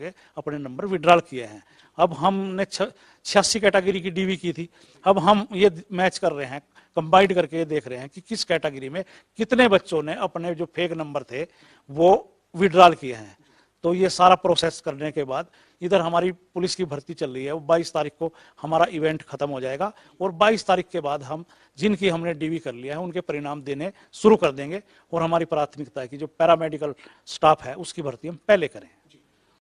के अपने number withdrawal किए हैं अब हमने छियासी कैटेगरी की डीवी की थी अब हम ये मैच कर रहे हैं कंबाइंड करके देख रहे हैं कि किस कैटेगरी में कितने बच्चों ने अपने जो फेक नंबर थे वो विड्रॉल किए हैं तो ये सारा प्रोसेस करने के बाद इधर हमारी पुलिस की भर्ती चल रही है बाईस तारीख को हमारा इवेंट खत्म हो जाएगा और बाईस तारीख के बाद हम जिनकी हमने डीवी कर लिया है उनके परिणाम देने शुरू कर देंगे और हमारी प्राथमिकता है कि जो पैरामेडिकल स्टाफ है उसकी भर्ती हम पहले करें